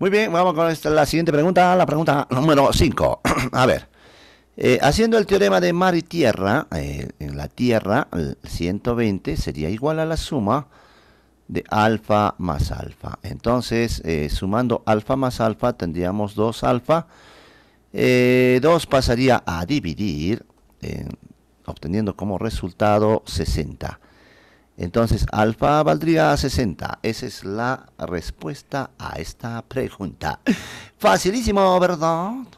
Muy bien, vamos con la siguiente pregunta, la pregunta número 5. A ver, eh, haciendo el teorema de mar y tierra, eh, en la tierra, el 120 sería igual a la suma de alfa más alfa. Entonces, eh, sumando alfa más alfa, tendríamos 2 alfa. 2 pasaría a dividir, obteniendo como resultado 60. Entonces, alfa valdría 60. Esa es la respuesta a esta pregunta. Facilísimo, ¿verdad?